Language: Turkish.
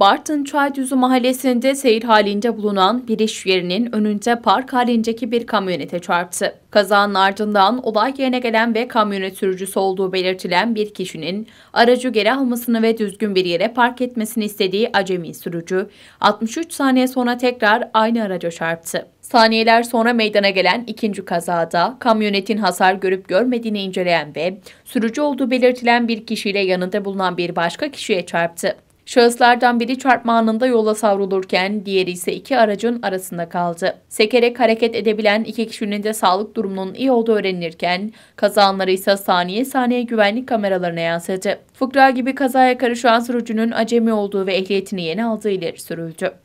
Bartın Çaydüzü mahallesinde seyir halinde bulunan bir iş yerinin önünde park halindeki bir kamyonete çarptı. Kazanın ardından olay yerine gelen ve kamyonet sürücüsü olduğu belirtilen bir kişinin aracı geri almasını ve düzgün bir yere park etmesini istediği acemi sürücü 63 saniye sonra tekrar aynı araca çarptı. Saniyeler sonra meydana gelen ikinci kazada kamyonetin hasar görüp görmediğini inceleyen ve sürücü olduğu belirtilen bir kişiyle yanında bulunan bir başka kişiye çarptı. Şahıslardan biri çarpma anında yola savrulurken diğeri ise iki aracın arasında kaldı. Sekerek hareket edebilen iki kişinin de sağlık durumunun iyi olduğu öğrenilirken kaza ise saniye saniye güvenlik kameralarına yansıdı. Fıkra gibi kazaya karışan sürücünün acemi olduğu ve ehliyetini yeni aldığı ileri sürüldü.